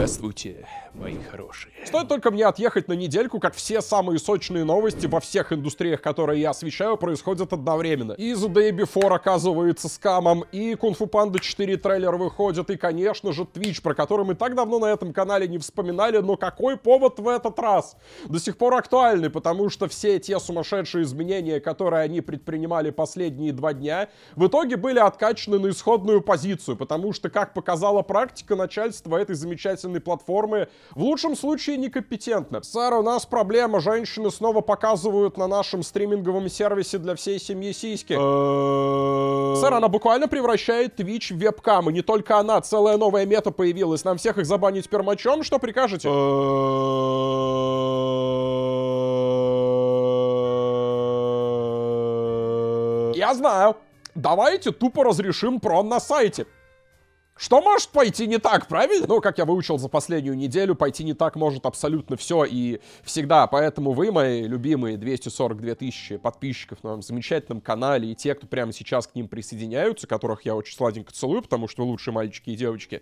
Здравствуйте. мои хорошие. Стоит только мне отъехать на недельку, как все самые сочные новости во всех индустриях, которые я освещаю, происходят одновременно. И The Day Before оказывается скамом, и Kung Fu Panda 4 трейлер выходит, и, конечно же, Twitch, про который мы так давно на этом канале не вспоминали, но какой повод в этот раз? До сих пор актуальный, потому что все те сумасшедшие изменения, которые они предпринимали последние два дня, в итоге были откачаны на исходную позицию, потому что, как показала практика, начальство этой замечательной платформы в лучшем случае некомпетентны. Сэр, у нас проблема, женщины снова показывают на нашем стриминговом сервисе для всей семьи сиськи. Сэр, она буквально превращает Twitch в вебкам, и не только она, целая новая мета появилась. Нам всех их забанить пермачом, что прикажете? Я знаю. Давайте тупо разрешим прон на сайте. Что может пойти не так, правильно? Ну, как я выучил за последнюю неделю, пойти не так может абсолютно все и всегда. Поэтому вы, мои любимые 242 тысячи подписчиков на моем замечательном канале и те, кто прямо сейчас к ним присоединяются, которых я очень сладенько целую, потому что вы лучшие мальчики и девочки.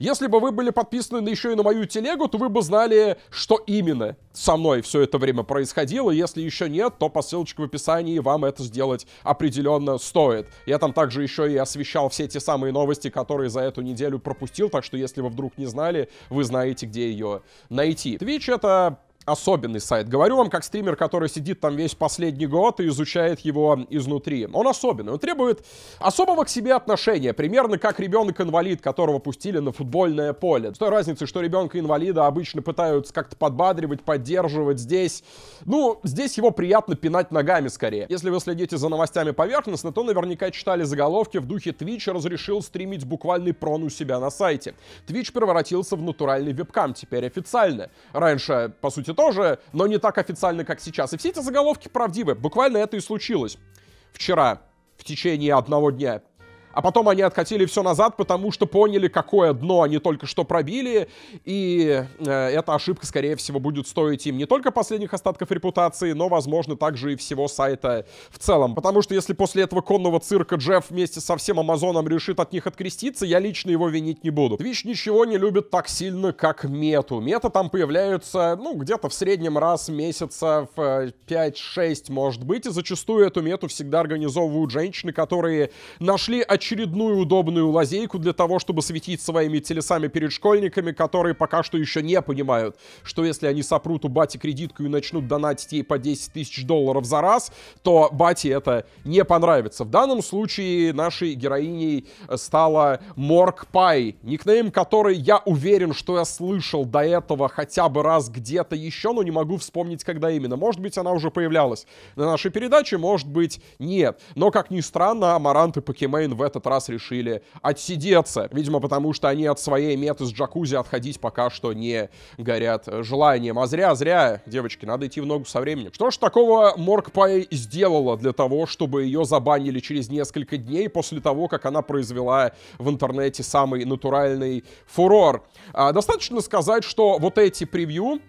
Если бы вы были подписаны еще и на мою телегу, то вы бы знали, что именно со мной все это время происходило. Если еще нет, то по ссылочке в описании вам это сделать определенно стоит. Я там также еще и освещал все те самые новости, которые за эту неделю пропустил, так что если вы вдруг не знали, вы знаете, где ее найти. Twitch — это особенный сайт. Говорю вам, как стример, который сидит там весь последний год и изучает его изнутри. Он особенный, он требует особого к себе отношения, примерно как ребенок-инвалид, которого пустили на футбольное поле. С той разницей, что ребенка-инвалида обычно пытаются как-то подбадривать, поддерживать здесь. Ну, здесь его приятно пинать ногами скорее. Если вы следите за новостями поверхностно, то наверняка читали заголовки в духе Twitch разрешил стримить буквальный прон у себя на сайте. Twitch превратился в натуральный вебкам, теперь официально. Раньше, по сути, тоже, но не так официально, как сейчас. И все эти заголовки правдивы. Буквально это и случилось вчера в течение одного дня а потом они откатили все назад, потому что поняли, какое дно они только что пробили, и э, эта ошибка, скорее всего, будет стоить им не только последних остатков репутации, но, возможно, также и всего сайта в целом. Потому что если после этого конного цирка Джефф вместе со всем Амазоном решит от них откреститься, я лично его винить не буду. Twitch ничего не любит так сильно, как мету. Мета там появляются, ну, где-то в среднем раз месяца в 5-6, э, э, может быть, и зачастую эту мету всегда организовывают женщины, которые нашли очередную очередную удобную лазейку для того, чтобы светить своими телесами перед школьниками, которые пока что еще не понимают, что если они сопрут у бати кредитку и начнут донатить ей по 10 тысяч долларов за раз, то бати это не понравится. В данном случае нашей героиней стала Морг Пай, никнейм который, я уверен, что я слышал до этого хотя бы раз где-то еще, но не могу вспомнить, когда именно. Может быть, она уже появлялась на нашей передаче, может быть, нет. Но, как ни странно, Амарант и Покемейн в этом этот раз решили отсидеться. Видимо, потому что они от своей меты с джакузи отходить пока что не горят желанием. А зря, зря, девочки, надо идти в ногу со временем. Что ж такого Морг сделала для того, чтобы ее забанили через несколько дней после того, как она произвела в интернете самый натуральный фурор? А, достаточно сказать, что вот эти превью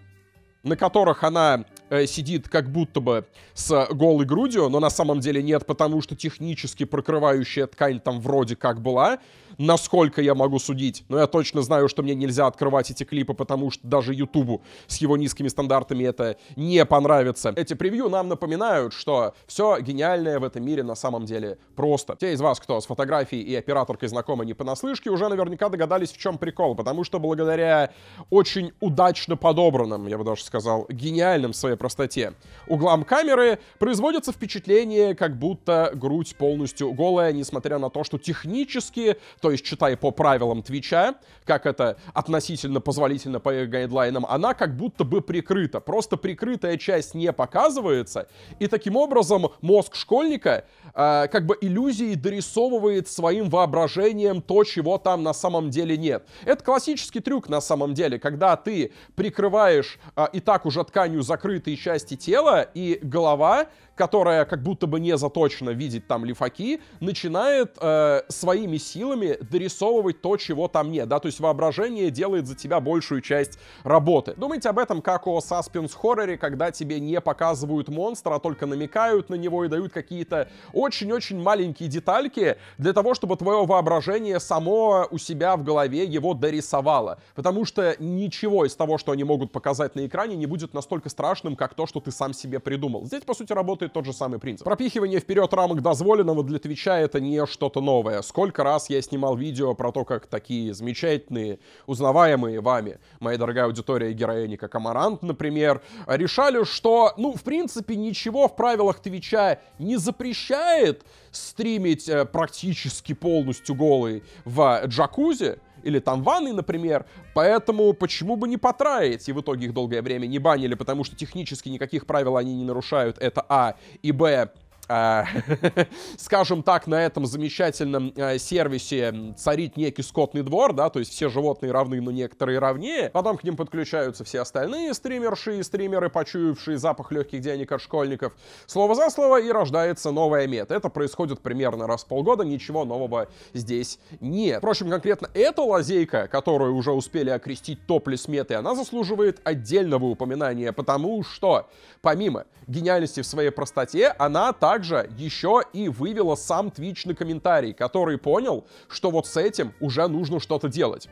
на которых она Э, сидит как будто бы с голой грудью, но на самом деле нет, потому что технически прокрывающая ткань там вроде как была насколько я могу судить. Но я точно знаю, что мне нельзя открывать эти клипы, потому что даже Ютубу с его низкими стандартами это не понравится. Эти превью нам напоминают, что все гениальное в этом мире на самом деле просто. Те из вас, кто с фотографией и операторкой знакомы не понаслышке, уже наверняка догадались, в чем прикол. Потому что благодаря очень удачно подобранным, я бы даже сказал, гениальным в своей простоте углам камеры производится впечатление, как будто грудь полностью голая, несмотря на то, что технически то есть читай по правилам Твича, как это относительно позволительно по их гайдлайнам, она как будто бы прикрыта. Просто прикрытая часть не показывается, и таким образом мозг школьника э, как бы иллюзии дорисовывает своим воображением то, чего там на самом деле нет. Это классический трюк на самом деле, когда ты прикрываешь э, и так уже тканью закрытые части тела, и голова которая как будто бы не заточена видеть там лифаки, начинает э, своими силами дорисовывать то, чего там нет, да, то есть воображение делает за тебя большую часть работы. Думайте об этом как о саспенс-хорроре, когда тебе не показывают монстра, а только намекают на него и дают какие-то очень-очень маленькие детальки для того, чтобы твое воображение само у себя в голове его дорисовало. Потому что ничего из того, что они могут показать на экране, не будет настолько страшным, как то, что ты сам себе придумал. Здесь, по сути, работает работает тот же самый принцип. Пропихивание вперед рамок дозволенного для Твича это не что-то новое. Сколько раз я снимал видео про то, как такие замечательные, узнаваемые вами, моя дорогая аудитория героини, как Амарант, например, решали, что, ну, в принципе, ничего в правилах Твича не запрещает стримить э, практически полностью голый в джакузи, или там ванной, например. Поэтому почему бы не потраить? И в итоге их долгое время не банили, потому что технически никаких правил они не нарушают. Это А. И Б а, скажем так, на этом замечательном э, сервисе царит некий скотный двор, да, то есть все животные равны, но некоторые равнее. Потом к ним подключаются все остальные стримерши и стримеры, почуявшие запах легких денег от школьников. Слово за слово и рождается новая мета. Это происходит примерно раз в полгода, ничего нового здесь нет. Впрочем, конкретно эта лазейка, которую уже успели окрестить топлес меты, она заслуживает отдельного упоминания, потому что, помимо гениальности в своей простоте, она так также еще и вывела сам Twitch на комментарий, который понял, что вот с этим уже нужно что-то делать.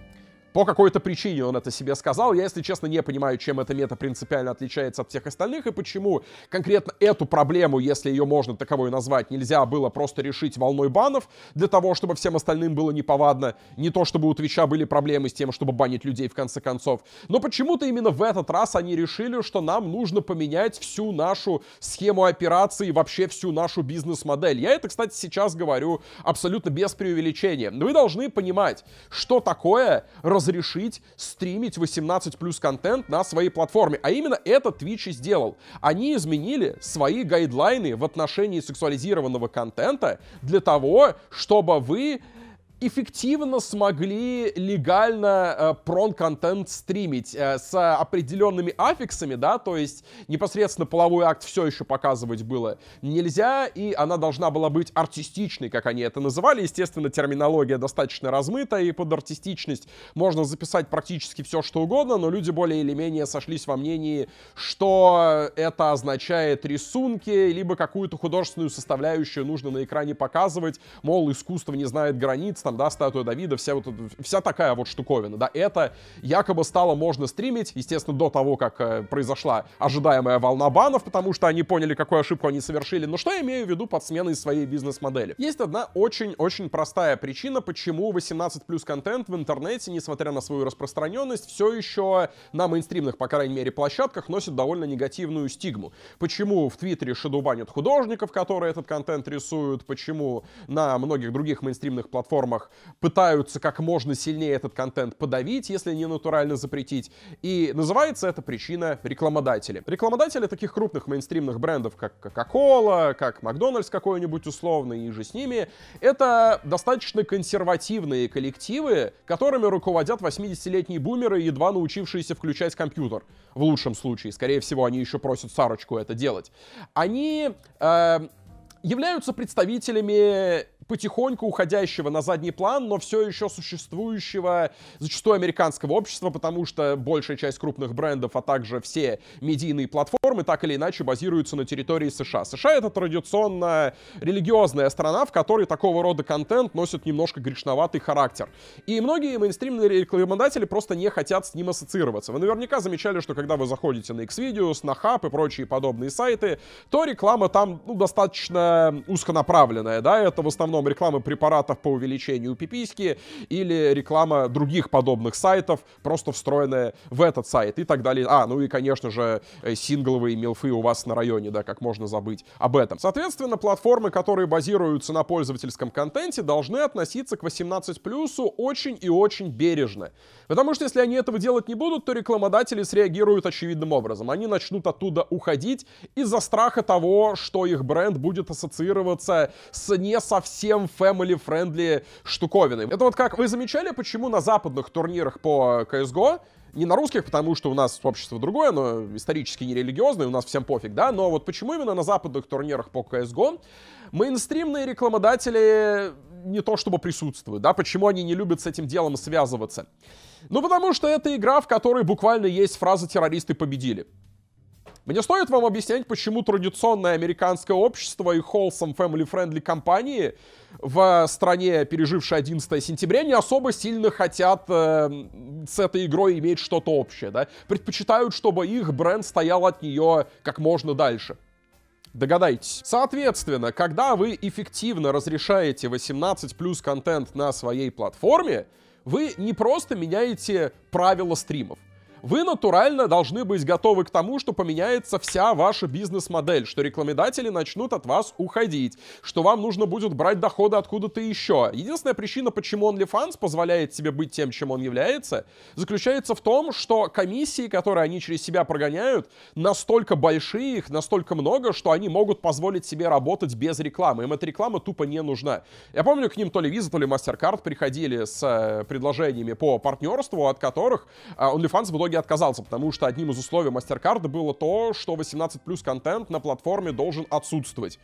По какой-то причине он это себе сказал. Я, если честно, не понимаю, чем эта мета принципиально отличается от всех остальных и почему конкретно эту проблему, если ее можно таковой назвать, нельзя было просто решить волной банов для того, чтобы всем остальным было неповадно. Не то, чтобы у Твича были проблемы с тем, чтобы банить людей в конце концов. Но почему-то именно в этот раз они решили, что нам нужно поменять всю нашу схему операции, вообще всю нашу бизнес-модель. Я это, кстати, сейчас говорю абсолютно без преувеличения. Но вы должны понимать, что такое раз разрешить стримить 18 плюс контент на своей платформе. А именно это Twitch и сделал. Они изменили свои гайдлайны в отношении сексуализированного контента для того, чтобы вы эффективно смогли легально э, прон-контент стримить э, с определенными аффиксами, да, то есть непосредственно половой акт все еще показывать было нельзя, и она должна была быть артистичной, как они это называли. Естественно, терминология достаточно размыта, и под артистичность можно записать практически все, что угодно, но люди более или менее сошлись во мнении, что это означает рисунки, либо какую-то художественную составляющую нужно на экране показывать, мол, искусство не знает границ, там там, да, статуя Давида, вся вот вся такая вот штуковина, да, это якобы стало можно стримить, естественно, до того, как э, произошла ожидаемая волна банов, потому что они поняли, какую ошибку они совершили, но что я имею в виду под сменой своей бизнес-модели? Есть одна очень-очень простая причина, почему 18 плюс контент в интернете, несмотря на свою распространенность, все еще на мейнстримных, по крайней мере, площадках носит довольно негативную стигму. Почему в Твиттере шедубанят художников, которые этот контент рисуют, почему на многих других мейнстримных платформах программах пытаются как можно сильнее этот контент подавить, если не натурально запретить. И называется эта причина рекламодатели. Рекламодатели таких крупных мейнстримных брендов, как Coca-Cola, как Макдональдс какой-нибудь условно, и же с ними, это достаточно консервативные коллективы, которыми руководят 80-летние бумеры, едва научившиеся включать компьютер. В лучшем случае. Скорее всего, они еще просят Сарочку это делать. Они э, являются представителями потихоньку уходящего на задний план, но все еще существующего зачастую американского общества, потому что большая часть крупных брендов, а также все медийные платформы так или иначе базируются на территории США. США — это традиционно религиозная страна, в которой такого рода контент носит немножко грешноватый характер. И многие мейнстримные рекламодатели просто не хотят с ним ассоциироваться. Вы наверняка замечали, что когда вы заходите на Xvideos, на Hub и прочие подобные сайты, то реклама там ну, достаточно узконаправленная, да, это в основном основном реклама препаратов по увеличению пиписьки или реклама других подобных сайтов, просто встроенная в этот сайт и так далее. А, ну и, конечно же, э, сингловые милфы у вас на районе, да, как можно забыть об этом. Соответственно, платформы, которые базируются на пользовательском контенте, должны относиться к 18+, очень и очень бережно. Потому что если они этого делать не будут, то рекламодатели среагируют очевидным образом. Они начнут оттуда уходить из-за страха того, что их бренд будет ассоциироваться с не совсем совсем family-friendly штуковины. Это вот как вы замечали, почему на западных турнирах по CSGO не на русских, потому что у нас общество другое, но исторически нерелигиозное, у нас всем пофиг, да, но вот почему именно на западных турнирах по CSGO мейнстримные рекламодатели не то чтобы присутствуют, да, почему они не любят с этим делом связываться? Ну, потому что это игра, в которой буквально есть фраза «террористы победили». Мне стоит вам объяснять, почему традиционное американское общество и wholesome family-friendly компании в э, стране, пережившей 11 сентября, не особо сильно хотят э, с этой игрой иметь что-то общее, да? Предпочитают, чтобы их бренд стоял от нее как можно дальше. Догадайтесь. Соответственно, когда вы эффективно разрешаете 18 плюс контент на своей платформе, вы не просто меняете правила стримов, вы натурально должны быть готовы к тому, что поменяется вся ваша бизнес-модель, что рекламодатели начнут от вас уходить, что вам нужно будет брать доходы откуда-то еще. Единственная причина, почему OnlyFans позволяет себе быть тем, чем он является, заключается в том, что комиссии, которые они через себя прогоняют, настолько большие, их настолько много, что они могут позволить себе работать без рекламы. Им эта реклама тупо не нужна. Я помню, к ним то ли Visa, то ли MasterCard приходили с э, предложениями по партнерству, от которых э, OnlyFans в итоге итоге отказался, потому что одним из условий MasterCard было то, что 18 плюс контент на платформе должен отсутствовать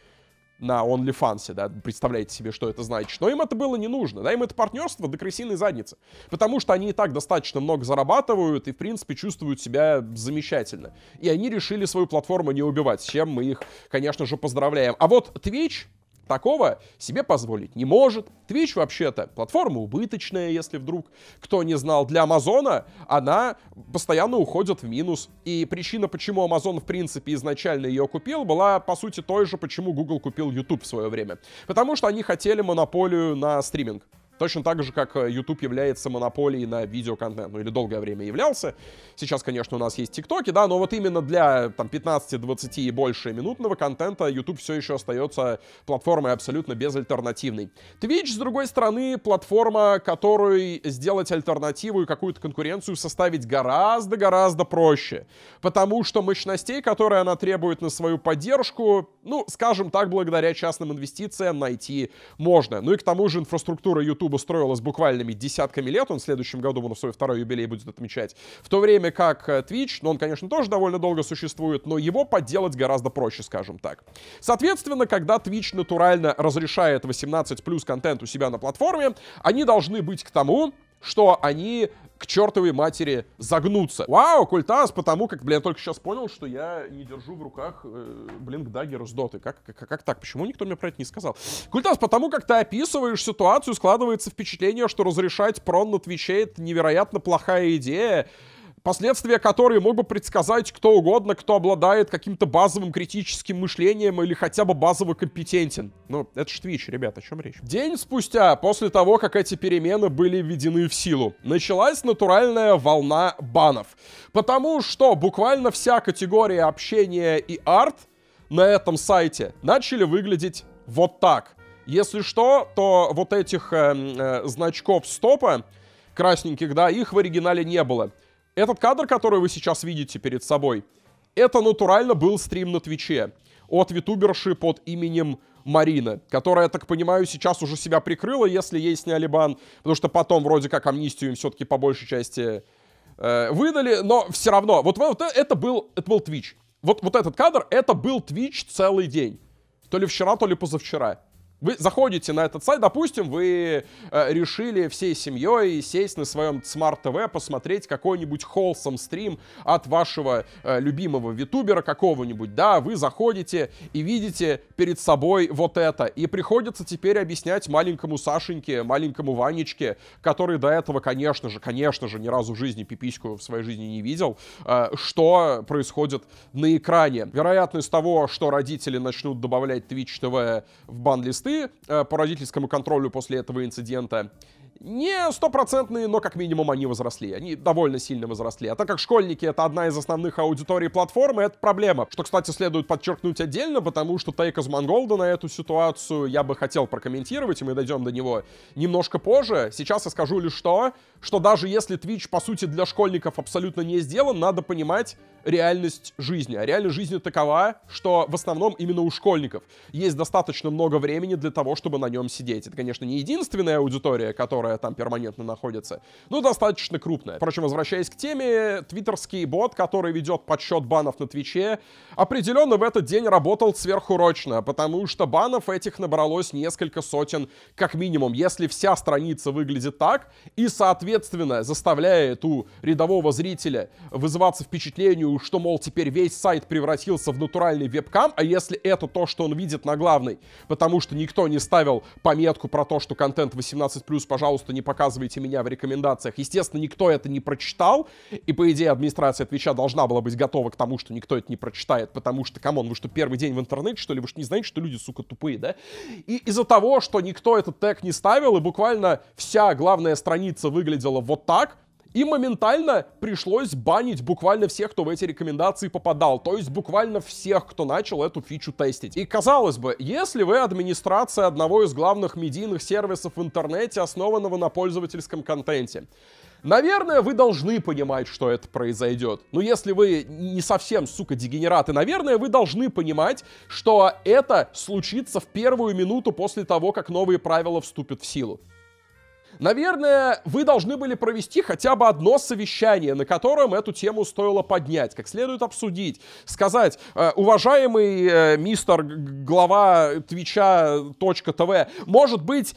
на OnlyFans, да, представляете себе, что это значит. Но им это было не нужно, да, им это партнерство до крысиной задницы, потому что они и так достаточно много зарабатывают и, в принципе, чувствуют себя замечательно. И они решили свою платформу не убивать, с чем мы их, конечно же, поздравляем. А вот Twitch, Такого себе позволить не может. Twitch вообще-то платформа убыточная, если вдруг кто не знал. Для Амазона она постоянно уходит в минус. И причина, почему Amazon в принципе изначально ее купил, была по сути той же, почему Google купил YouTube в свое время. Потому что они хотели монополию на стриминг. Точно так же, как э, YouTube является монополией на видеоконтент, ну или долгое время являлся. Сейчас, конечно, у нас есть ТикТоки, да, но вот именно для там 15-20 и больше минутного контента YouTube все еще остается платформой абсолютно безальтернативной. Twitch, с другой стороны, платформа, которой сделать альтернативу и какую-то конкуренцию составить гораздо-гораздо проще. Потому что мощностей, которые она требует на свою поддержку, ну, скажем так, благодаря частным инвестициям найти можно. Ну и к тому же инфраструктура YouTube клубу строилась буквальными десятками лет. Он в следующем году, он свой второй юбилей будет отмечать. В то время как э, Twitch, ну он, конечно, тоже довольно долго существует, но его подделать гораздо проще, скажем так. Соответственно, когда Twitch натурально разрешает 18 плюс контент у себя на платформе, они должны быть к тому, что они к чертовой матери загнутся. Вау, Культас, потому как, блин, я только сейчас понял, что я не держу в руках, э, блин, даггер с доты. Как, как, как так? Почему никто мне про это не сказал? Культас, потому как ты описываешь ситуацию, складывается впечатление, что разрешать прон на Твиче — это невероятно плохая идея, последствия которые мог бы предсказать кто угодно, кто обладает каким-то базовым критическим мышлением или хотя бы базово компетентен. Ну, это ж Twitch, ребят, о чем речь? День спустя, после того, как эти перемены были введены в силу, началась натуральная волна банов. Потому что буквально вся категория общения и арт на этом сайте начали выглядеть вот так. Если что, то вот этих э, э, значков стопа красненьких, да, их в оригинале не было. Этот кадр, который вы сейчас видите перед собой, это натурально был стрим на Твиче от витуберши под именем Марина, которая, я так понимаю, сейчас уже себя прикрыла, если ей сняли бан, потому что потом вроде как амнистию им все-таки по большей части э, выдали, но все равно, вот, вот это был, это был Twitch. Вот, вот этот кадр, это был Twitch целый день. То ли вчера, то ли позавчера. Вы заходите на этот сайт, допустим, вы э, решили всей семьей сесть на своем смарт-ТВ, посмотреть какой-нибудь холсом стрим от вашего э, любимого ютубера какого-нибудь, да, вы заходите и видите перед собой вот это, и приходится теперь объяснять маленькому Сашеньке, маленькому Ванечке, который до этого, конечно же, конечно же, ни разу в жизни пипиську в своей жизни не видел, э, что происходит на экране. Вероятность того, что родители начнут добавлять Twitch TV в бан по родительскому контролю после этого инцидента не стопроцентные, но как минимум они возросли. Они довольно сильно возросли. А так как школьники — это одна из основных аудиторий платформы, это проблема. Что, кстати, следует подчеркнуть отдельно, потому что Take из Монголда на эту ситуацию я бы хотел прокомментировать, и мы дойдем до него немножко позже. Сейчас я скажу лишь то, что даже если Twitch, по сути, для школьников абсолютно не сделан, надо понимать реальность жизни. А реальность жизни такова, что в основном именно у школьников есть достаточно много времени для того, чтобы на нем сидеть. Это, конечно, не единственная аудитория, которая которая там перманентно находится, ну, достаточно крупная. Впрочем, возвращаясь к теме, твиттерский бот, который ведет подсчет банов на Твиче, определенно в этот день работал сверхурочно, потому что банов этих набралось несколько сотен как минимум, если вся страница выглядит так, и, соответственно, заставляет у рядового зрителя вызываться впечатлению, что, мол, теперь весь сайт превратился в натуральный вебкам, а если это то, что он видит на главной, потому что никто не ставил пометку про то, что контент 18+, пожалуйста, пожалуйста, не показывайте меня в рекомендациях. Естественно, никто это не прочитал, и, по идее, администрация Твича должна была быть готова к тому, что никто это не прочитает, потому что, камон, вы что, первый день в интернете, что ли? Вы что, не знаете, что люди, сука, тупые, да? И из-за того, что никто этот тег не ставил, и буквально вся главная страница выглядела вот так, и моментально пришлось банить буквально всех, кто в эти рекомендации попадал. То есть буквально всех, кто начал эту фичу тестить. И казалось бы, если вы администрация одного из главных медийных сервисов в интернете, основанного на пользовательском контенте, Наверное, вы должны понимать, что это произойдет. Но если вы не совсем, сука, дегенераты, наверное, вы должны понимать, что это случится в первую минуту после того, как новые правила вступят в силу. Наверное, вы должны были провести хотя бы одно совещание, на котором эту тему стоило поднять, как следует обсудить, сказать, э, уважаемый э, мистер глава Твича.тв, может быть,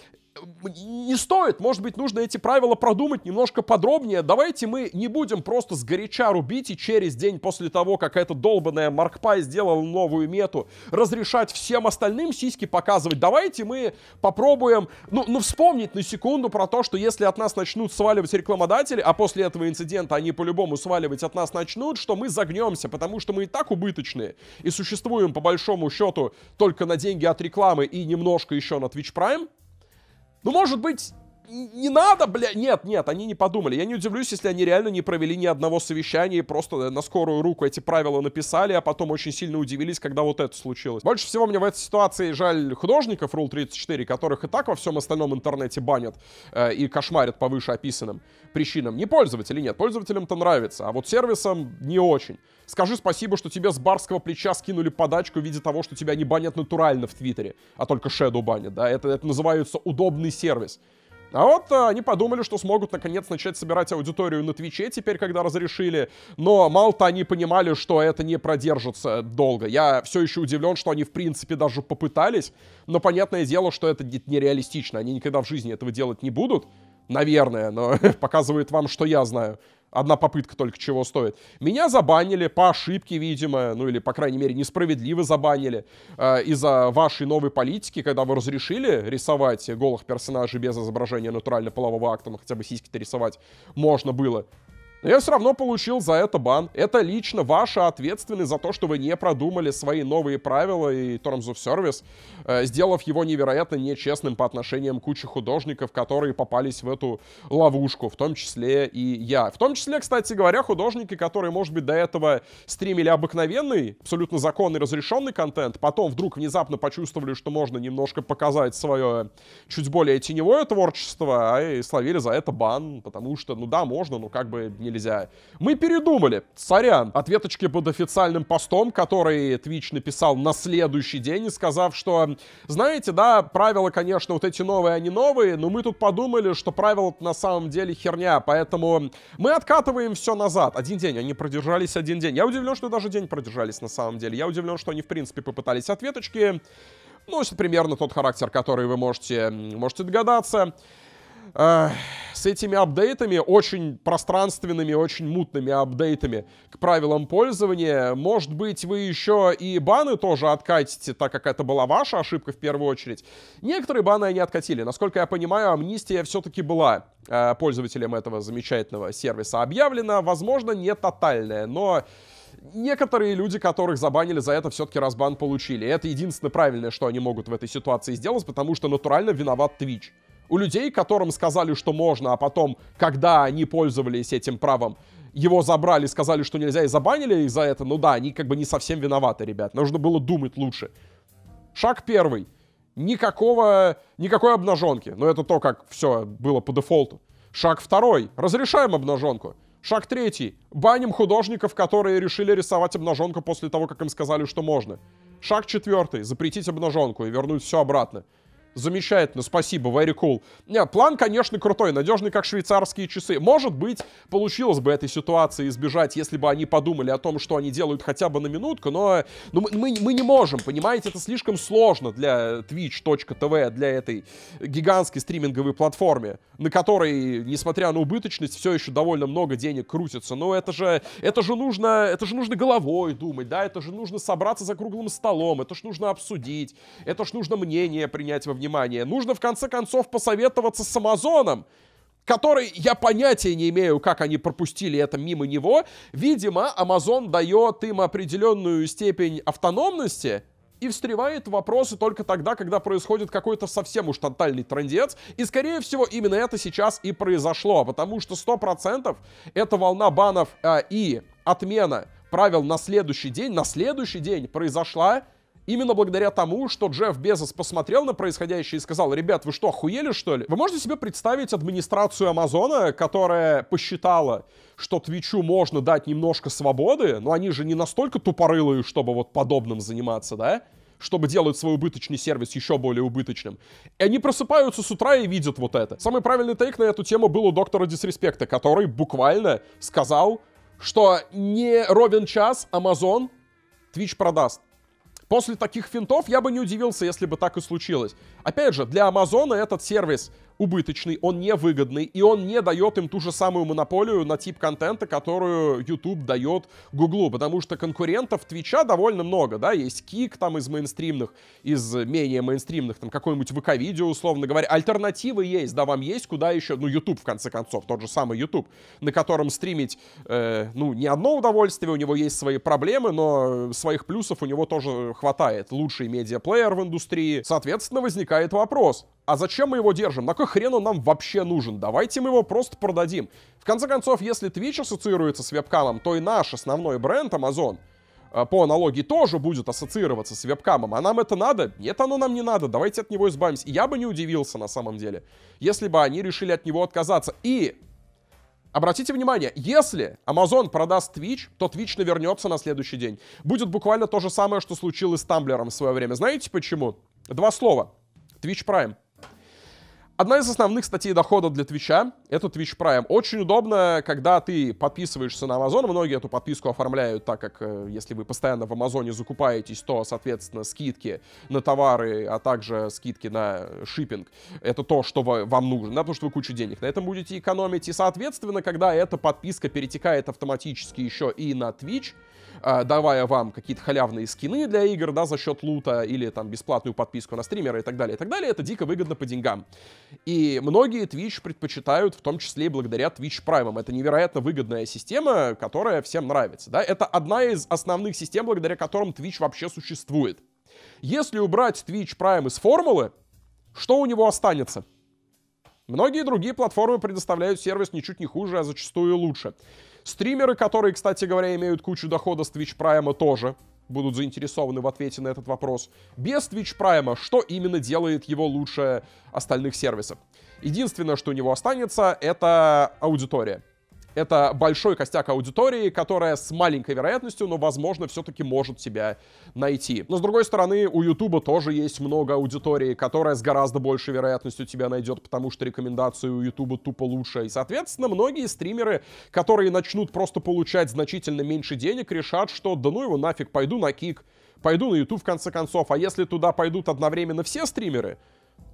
не стоит, может быть, нужно эти правила продумать немножко подробнее. Давайте мы не будем просто сгоряча рубить и через день после того, как эта долбанная Маркпай сделала новую мету, разрешать всем остальным сиськи показывать. Давайте мы попробуем, ну, ну вспомнить на секунду про то, что если от нас начнут сваливать рекламодатели, а после этого инцидента они по-любому сваливать от нас начнут, что мы загнемся, потому что мы и так убыточные и существуем по большому счету только на деньги от рекламы и немножко еще на Twitch Prime, ну, может быть, не надо, бля, нет, нет, они не подумали. Я не удивлюсь, если они реально не провели ни одного совещания и просто э, на скорую руку эти правила написали, а потом очень сильно удивились, когда вот это случилось. Больше всего мне в этой ситуации жаль художников Rule 34, которых и так во всем остальном интернете банят э, и кошмарят по вышеописанным причинам. Не пользователи, нет, пользователям-то нравится, а вот сервисам не очень. Скажи спасибо, что тебе с барского плеча скинули подачку в виде того, что тебя не банят натурально в Твиттере, а только шеду банят, да, это, это называется удобный сервис. А вот а, они подумали, что смогут наконец начать собирать аудиторию на Твиче теперь, когда разрешили. Но мало-то они понимали, что это не продержится долго. Я все еще удивлен, что они в принципе даже попытались. Но понятное дело, что это нереалистично. Они никогда в жизни этого делать не будут. Наверное, но показывает вам, что я знаю одна попытка только чего стоит. Меня забанили по ошибке, видимо, ну или, по крайней мере, несправедливо забанили э, из-за вашей новой политики, когда вы разрешили рисовать голых персонажей без изображения натурально полового акта, но ну, хотя бы сиськи-то рисовать можно было. Но я все равно получил за это бан. Это лично ваша ответственность за то, что вы не продумали свои новые правила и Terms of Service, э, сделав его невероятно нечестным по отношениям кучи художников, которые попались в эту ловушку, в том числе и я. В том числе, кстати говоря, художники, которые, может быть, до этого стримили обыкновенный, абсолютно законный, разрешенный контент, потом вдруг внезапно почувствовали, что можно немножко показать свое чуть более теневое творчество, а и словили за это бан, потому что, ну да, можно, но как бы не нельзя. Мы передумали. Сорян. Ответочки под официальным постом, который Twitch написал на следующий день, сказав, что, знаете, да, правила, конечно, вот эти новые, они новые, но мы тут подумали, что правила на самом деле херня, поэтому мы откатываем все назад. Один день, они продержались один день. Я удивлен, что даже день продержались на самом деле. Я удивлен, что они, в принципе, попытались ответочки ну, примерно тот характер, который вы можете, можете догадаться э, с этими апдейтами, очень пространственными, очень мутными апдейтами к правилам пользования. Может быть, вы еще и баны тоже откатите, так как это была ваша ошибка в первую очередь. Некоторые баны они откатили. Насколько я понимаю, амнистия все-таки была э, пользователям этого замечательного сервиса объявлена. Возможно, не тотальная, но некоторые люди, которых забанили за это, все-таки разбан получили. это единственное правильное, что они могут в этой ситуации сделать, потому что натурально виноват Twitch. У людей, которым сказали, что можно, а потом, когда они пользовались этим правом, его забрали, сказали, что нельзя и забанили их за это, ну да, они как бы не совсем виноваты, ребят. Нужно было думать лучше. Шаг первый. Никакого, никакой обнаженки. Но это то, как все было по дефолту. Шаг второй. Разрешаем обнаженку. Шаг третий. Баним художников, которые решили рисовать обнаженку после того, как им сказали, что можно. Шаг четвертый. Запретить обнаженку и вернуть все обратно. Замечательно, спасибо, Варикул. Не, план, конечно, крутой, надежный, как швейцарские часы. Может быть, получилось бы этой ситуации избежать, если бы они подумали о том, что они делают хотя бы на минутку, но ну, мы, мы, мы не можем, понимаете, это слишком сложно для twitch.tv, для этой гигантской стриминговой платформе, на которой, несмотря на убыточность, все еще довольно много денег крутится. Но это же, это же нужно, это же нужно головой думать, да, это же нужно собраться за круглым столом, это же нужно обсудить, это же нужно мнение принять во внимание внимание. Нужно, в конце концов, посоветоваться с Амазоном, который, я понятия не имею, как они пропустили это мимо него. Видимо, Amazon дает им определенную степень автономности, и встревает вопросы только тогда, когда происходит какой-то совсем уж тотальный трендец. И, скорее всего, именно это сейчас и произошло, потому что 100% эта волна банов э, и отмена правил на следующий день, на следующий день произошла Именно благодаря тому, что Джефф Безос посмотрел на происходящее и сказал, ребят, вы что, охуели что ли? Вы можете себе представить администрацию Амазона, которая посчитала, что Твичу можно дать немножко свободы, но они же не настолько тупорылые, чтобы вот подобным заниматься, да? чтобы делать свой убыточный сервис еще более убыточным. И они просыпаются с утра и видят вот это. Самый правильный тейк на эту тему был у доктора Дисреспекта, который буквально сказал, что не ровен час Amazon Twitch продаст. После таких финтов я бы не удивился, если бы так и случилось. Опять же, для Амазона этот сервис убыточный, он невыгодный, и он не дает им ту же самую монополию на тип контента, которую YouTube дает Гуглу, потому что конкурентов Твича довольно много, да, есть Кик там из мейнстримных, из менее мейнстримных, там какой-нибудь ВК-видео, условно говоря, альтернативы есть, да, вам есть куда еще, ну, YouTube, в конце концов, тот же самый YouTube, на котором стримить, э, ну, не одно удовольствие, у него есть свои проблемы, но своих плюсов у него тоже хватает, лучший медиаплеер в индустрии, соответственно, возникает вопрос, а зачем мы его держим? На кой хрен он нам вообще нужен? Давайте мы его просто продадим. В конце концов, если Twitch ассоциируется с вебкамом, то и наш основной бренд Amazon э, по аналогии тоже будет ассоциироваться с вебкамом. А нам это надо? Нет, оно нам не надо. Давайте от него избавимся. я бы не удивился на самом деле, если бы они решили от него отказаться. И Обратите внимание, если Amazon продаст Twitch, то Twitch навернется на следующий день. Будет буквально то же самое, что случилось с Тамблером в свое время. Знаете почему? Два слова. Twitch Prime. Одна из основных статей дохода для Твича — это Twitch Prime. Очень удобно, когда ты подписываешься на Amazon. Многие эту подписку оформляют, так как э, если вы постоянно в Амазоне закупаетесь, то, соответственно, скидки на товары, а также скидки на шиппинг — это то, что вам нужно, потому что вы кучу денег на этом будете экономить. И, соответственно, когда эта подписка перетекает автоматически еще и на Twitch, э, давая вам какие-то халявные скины для игр, да, за счет лута или там бесплатную подписку на стримера и так далее, и так далее, это дико выгодно по деньгам. И многие Twitch предпочитают, в том числе и благодаря Twitch Prime. Это невероятно выгодная система, которая всем нравится. Да? Это одна из основных систем, благодаря которым Twitch вообще существует. Если убрать Twitch Prime из формулы, что у него останется? Многие другие платформы предоставляют сервис ничуть не хуже, а зачастую лучше. Стримеры, которые, кстати говоря, имеют кучу дохода с Twitch Prime, тоже будут заинтересованы в ответе на этот вопрос, без Twitch Prime, что именно делает его лучше остальных сервисов. Единственное, что у него останется, это аудитория. Это большой костяк аудитории, которая с маленькой вероятностью, но, возможно, все-таки может тебя найти. Но, с другой стороны, у Ютуба тоже есть много аудитории, которая с гораздо большей вероятностью тебя найдет, потому что рекомендации у Ютуба тупо лучше. И, соответственно, многие стримеры, которые начнут просто получать значительно меньше денег, решат, что да ну его нафиг, пойду на кик, пойду на YouTube в конце концов. А если туда пойдут одновременно все стримеры,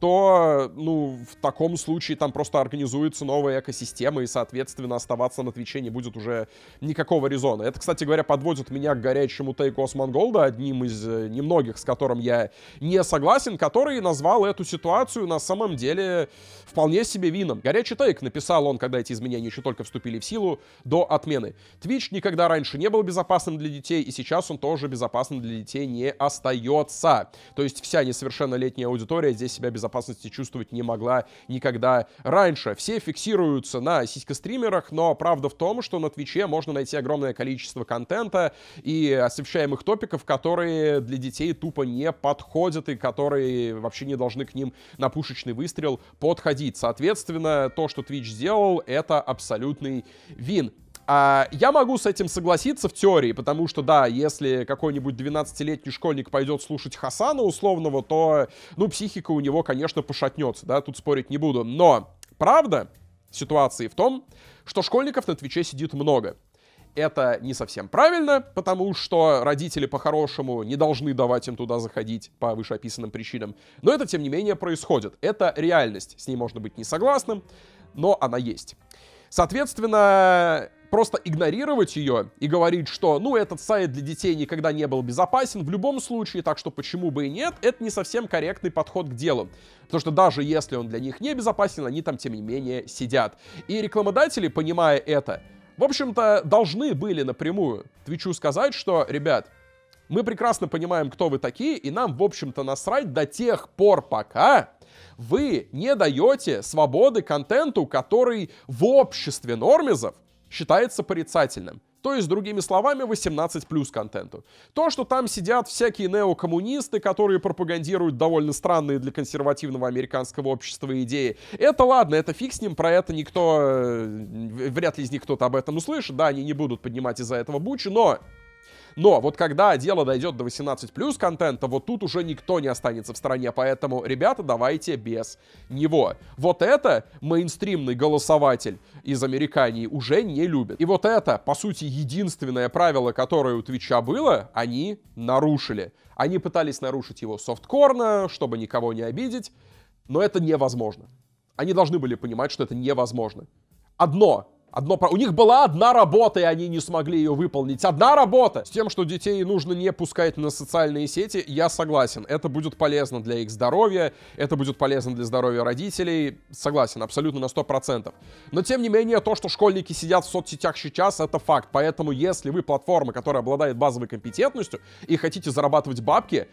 то, ну, в таком случае там просто организуется новая экосистема, и, соответственно, оставаться на Твиче не будет уже никакого резона. Это, кстати говоря, подводит меня к горячему тейку Осман Голда, одним из э, немногих, с которым я не согласен, который назвал эту ситуацию на самом деле вполне себе вином. Горячий тейк написал он, когда эти изменения еще только вступили в силу, до отмены. Твич никогда раньше не был безопасным для детей, и сейчас он тоже безопасным для детей не остается. То есть вся несовершеннолетняя аудитория здесь себя безопасно безопасности чувствовать не могла никогда раньше. Все фиксируются на сиськостримерах, но правда в том, что на Твиче можно найти огромное количество контента и освещаемых топиков, которые для детей тупо не подходят и которые вообще не должны к ним на пушечный выстрел подходить. Соответственно, то, что твич сделал, это абсолютный вин. А, я могу с этим согласиться в теории, потому что, да, если какой-нибудь 12-летний школьник пойдет слушать Хасана условного, то, ну, психика у него, конечно, пошатнется, да, тут спорить не буду. Но правда ситуации в том, что школьников на Твиче сидит много. Это не совсем правильно, потому что родители по-хорошему не должны давать им туда заходить по вышеописанным причинам. Но это, тем не менее, происходит. Это реальность. С ней можно быть не согласным, но она есть. Соответственно, просто игнорировать ее и говорить, что, ну, этот сайт для детей никогда не был безопасен в любом случае, так что почему бы и нет, это не совсем корректный подход к делу. Потому что даже если он для них не безопасен, они там, тем не менее, сидят. И рекламодатели, понимая это, в общем-то, должны были напрямую Твичу сказать, что, ребят, мы прекрасно понимаем, кто вы такие, и нам, в общем-то, насрать до тех пор, пока вы не даете свободы контенту, который в обществе нормизов считается порицательным. То есть, другими словами, 18 плюс контенту. То, что там сидят всякие неокоммунисты, которые пропагандируют довольно странные для консервативного американского общества идеи, это ладно, это фиг с ним, про это никто, э, вряд ли из них кто-то об этом услышит, да, они не будут поднимать из-за этого бучу, но но вот когда дело дойдет до 18 плюс контента, вот тут уже никто не останется в стороне. Поэтому, ребята, давайте без него. Вот это мейнстримный голосователь из Американии уже не любит. И вот это, по сути, единственное правило, которое у Твича было, они нарушили. Они пытались нарушить его софткорно, чтобы никого не обидеть, но это невозможно. Они должны были понимать, что это невозможно. Одно Одно, у них была одна работа, и они не смогли ее выполнить. Одна работа! С тем, что детей нужно не пускать на социальные сети, я согласен. Это будет полезно для их здоровья, это будет полезно для здоровья родителей. Согласен, абсолютно на 100%. Но, тем не менее, то, что школьники сидят в соцсетях сейчас, это факт. Поэтому, если вы платформа, которая обладает базовой компетентностью, и хотите зарабатывать бабки,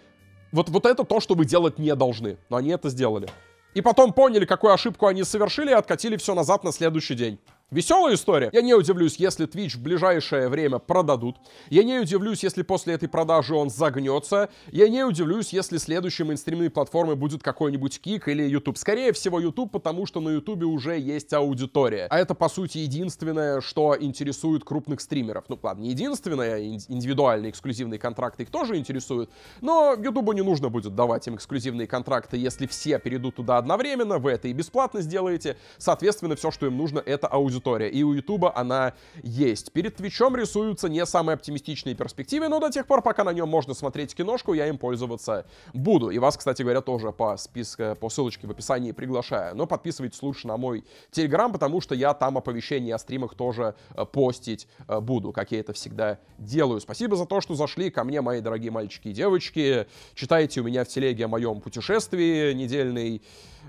вот, вот это то, что вы делать не должны. Но они это сделали. И потом поняли, какую ошибку они совершили, и откатили все назад на следующий день. Веселая история. Я не удивлюсь, если Twitch в ближайшее время продадут. Я не удивлюсь, если после этой продажи он загнется. Я не удивлюсь, если следующей мейнстримной платформой будет какой-нибудь Кик или YouTube. Скорее всего, YouTube, потому что на YouTube уже есть аудитория. А это, по сути, единственное, что интересует крупных стримеров. Ну, ладно, не единственное, а индивидуальные эксклюзивные контракты их тоже интересуют. Но YouTube не нужно будет давать им эксклюзивные контракты, если все перейдут туда одновременно. Вы это и бесплатно сделаете. Соответственно, все, что им нужно, это аудитория аудитория, и у Ютуба она есть. Перед Твичом рисуются не самые оптимистичные перспективы, но до тех пор, пока на нем можно смотреть киношку, я им пользоваться буду. И вас, кстати говоря, тоже по списку, по ссылочке в описании приглашаю. Но подписывайтесь лучше на мой Телеграм, потому что я там оповещения о стримах тоже э, постить э, буду, как я это всегда делаю. Спасибо за то, что зашли ко мне, мои дорогие мальчики и девочки. Читайте у меня в телеге о моем путешествии недельной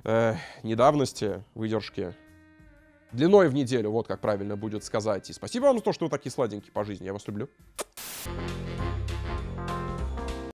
э, недавности, выдержки. Длиной в неделю, вот как правильно будет сказать. И спасибо вам за то, что вы такие сладенькие по жизни. Я вас люблю.